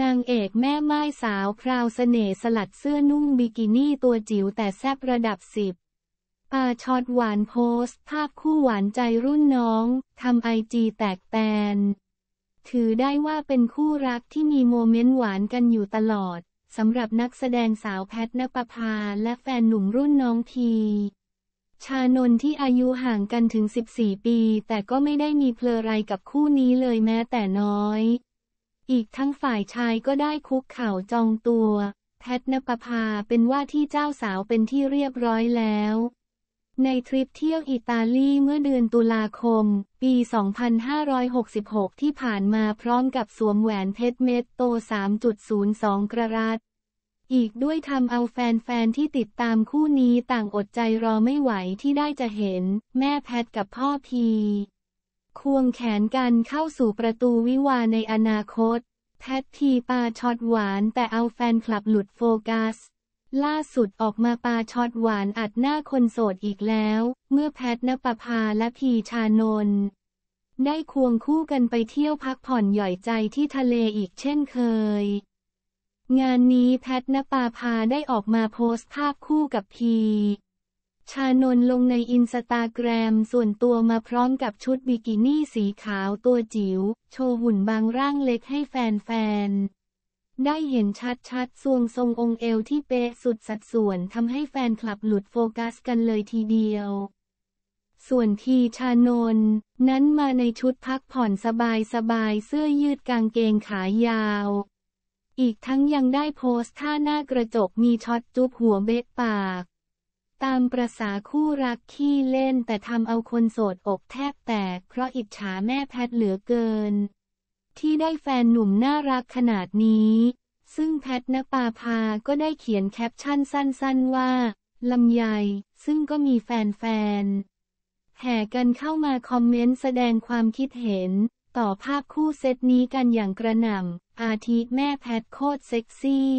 นางเอกแม่ไม้สาวพราวสเสน่ห์สลัดเสื้อนุ่งบิกินี่ตัวจิ๋วแต่แซบระดับสิบปาช็อตหวานโพสภาพคู่หวานใจรุ่นน้องทำไอจีแตกแตน ถือได้ว่าเป็นคู่รักที่มีโมเมนต์หวานกันอยู่ตลอดสำหรับนักแสดงสาวแพทนปภาและแฟนหนุ่มรุ่นน้องพี ชานนที่อายุห่างกันถึง 14 ปีแต่ก็ไม่ได้มีเพลอะไรกับคู่นี้เลยแม้แต่น้อยอีกทั้งฝ่ายชายก็ได้คุกเข่าจองตัว แพทนปภาเป็นว่าที่เจ้าสาวเป็นที่เรียบร้อยแล้ว ในทริปเที่ยวอิตาลีเมื่อเดือนตุลาคม ปี 2566 ที่ผ่านมาพร้อมกับสวมแหวนเพชรเม็ดโต 3.02 กรัตอีกด้วยทำเอาแฟนๆที่ติดตามคู่นี้ต่างอดใจรอไม่ไหวที่ได้จะเห็น แม่แพทกับพ่อพีควงแขนกันเข้าสู่ประตูวิวาในอนาคต แพททีปาช็อตหวานแต่เอาแฟนคลับหลุดโฟกัส ล่าสุดออกมาปาช็อตหวานอัดหน้าคนโสดอีกแล้ว เมื่อแพทนปภาและพีชานนท์ได้ควงคู่กันไปเที่ยวพักผ่อนหย่อยใจที่ทะเลอีกเช่นเคย งานนี้แพทนปภพาได้ออกมาโพสต์ภาพคู่กับพีชานนลงในอินสตาแกรมส่วนตัวมาพร้อมกับชุดบิกินี่สีขาวตัวจิ๋วโชว์หุ่นบางร่างเล็กให้แฟนๆได้เห็นชัดๆสวงทรงองค์เอวที่เป๊ะสุดสัดส่วนทำให้แฟนคลับหลุดโฟกัสกันเลยทีเดียว ส่วนทีชานน นั้นมาในชุดพักผ่อนสบายๆ เสื้อยืดกางเกงขายาว อีกทั้งยังได้โพสต์ท่าหน้ากระจกมีช็อตจุบหัวเบ๊ะปากตามประษาคู่รักขี้เล่นแต่ทำเอาคนโสดอกแทบแตกเพราะอิจฉาแม่แพทเหลือเกิน ที่ได้แฟนหนุ่มน่ารักขนาดนี้ ซึ่งแพทนปาพาก็ได้เขียนแคปชั่นสั้นๆว่า ลำไยซึ่งก็มีแฟนๆ แห่กันเข้ามาคอมเมนต์แสดงความคิดเห็น ต่อภาพคู่เซตนี้กันอย่างกระหน่ำอาทิแม่แพทโคตรเซ็กซี่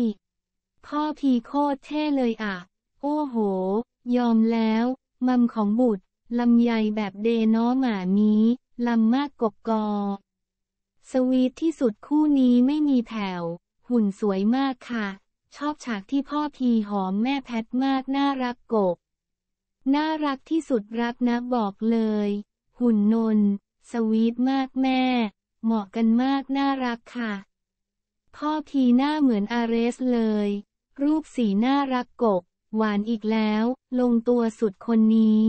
พ่อพีโคตรเท่เลยอ่ะโอ้โห ยอมแล้ว มัมของบุตรลำใหญ่แบบเดน้อหมานี้ลำมากกบกอ สวีทที่สุดคู่นี้ไม่มีแผ่วหุ่นสวยมากค่ะ ชอบฉากที่พ่อพีหอมแม่แพทมากน่ารักกบน่ารักที่สุดรักนะบอกเลย หุ่นนน สวีทมากแม่ เหมาะกันมากน่ารักค่ะ พ่อพีหน้าเหมือนอาเรสเลย รูปสีน่ารักกบหวานอีกแล้ว ลงตัวสุดคนนี้